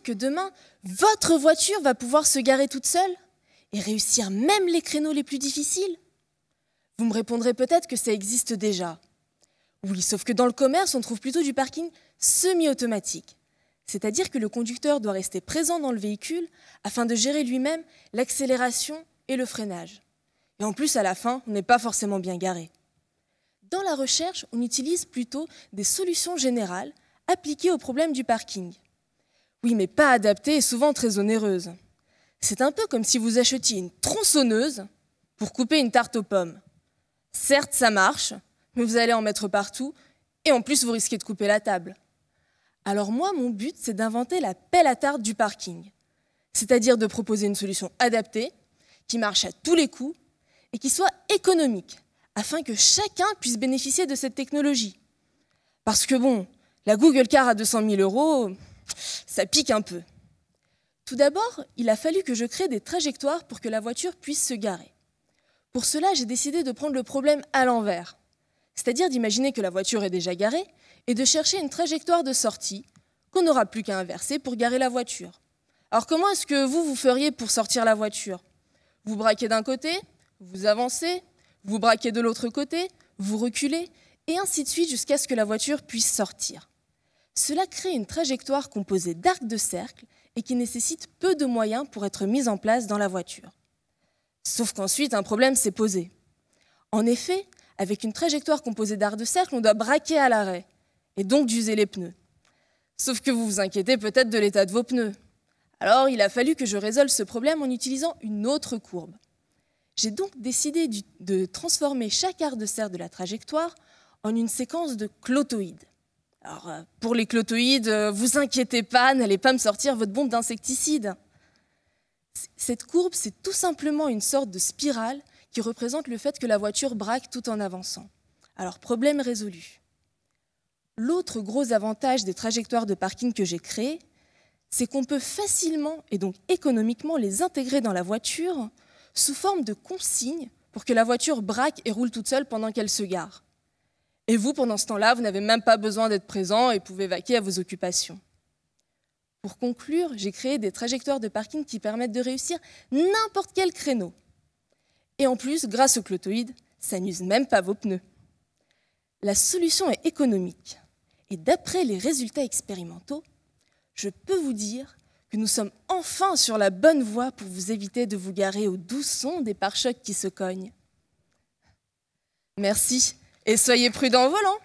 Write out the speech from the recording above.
que demain, votre voiture va pouvoir se garer toute seule et réussir même les créneaux les plus difficiles Vous me répondrez peut-être que ça existe déjà. Oui, sauf que dans le commerce, on trouve plutôt du parking semi-automatique. C'est-à-dire que le conducteur doit rester présent dans le véhicule afin de gérer lui-même l'accélération et le freinage. Et en plus, à la fin, on n'est pas forcément bien garé. Dans la recherche, on utilise plutôt des solutions générales appliquées au problème du parking. Oui, mais pas adaptée et souvent très onéreuse. C'est un peu comme si vous achetiez une tronçonneuse pour couper une tarte aux pommes. Certes, ça marche, mais vous allez en mettre partout et en plus vous risquez de couper la table. Alors moi, mon but, c'est d'inventer la pelle à tarte du parking, c'est-à-dire de proposer une solution adaptée, qui marche à tous les coups et qui soit économique, afin que chacun puisse bénéficier de cette technologie. Parce que bon, la Google Car à 200 000 euros, ça pique un peu. Tout d'abord, il a fallu que je crée des trajectoires pour que la voiture puisse se garer. Pour cela, j'ai décidé de prendre le problème à l'envers, c'est-à-dire d'imaginer que la voiture est déjà garée et de chercher une trajectoire de sortie qu'on n'aura plus qu'à inverser pour garer la voiture. Alors comment est-ce que vous, vous feriez pour sortir la voiture Vous braquez d'un côté, vous avancez, vous braquez de l'autre côté, vous reculez, et ainsi de suite jusqu'à ce que la voiture puisse sortir. Cela crée une trajectoire composée d'arcs de cercle et qui nécessite peu de moyens pour être mise en place dans la voiture. Sauf qu'ensuite, un problème s'est posé. En effet, avec une trajectoire composée d'arcs de cercle, on doit braquer à l'arrêt, et donc d'user les pneus. Sauf que vous vous inquiétez peut-être de l'état de vos pneus. Alors il a fallu que je résolve ce problème en utilisant une autre courbe. J'ai donc décidé de transformer chaque arc de cercle de la trajectoire en une séquence de clotoïdes. Alors, euh, pour les clotoïdes, euh, vous inquiétez pas, n'allez pas me sortir votre bombe d'insecticide. Cette courbe, c'est tout simplement une sorte de spirale qui représente le fait que la voiture braque tout en avançant. Alors, problème résolu. L'autre gros avantage des trajectoires de parking que j'ai créées, c'est qu'on peut facilement et donc économiquement les intégrer dans la voiture sous forme de consignes pour que la voiture braque et roule toute seule pendant qu'elle se gare. Et vous, pendant ce temps-là, vous n'avez même pas besoin d'être présent et pouvez vaquer à vos occupations. Pour conclure, j'ai créé des trajectoires de parking qui permettent de réussir n'importe quel créneau. Et en plus, grâce au clotoïde, ça n'use même pas vos pneus. La solution est économique. Et d'après les résultats expérimentaux, je peux vous dire que nous sommes enfin sur la bonne voie pour vous éviter de vous garer au doux son des pare-chocs qui se cognent. Merci. Et soyez prudents au volant.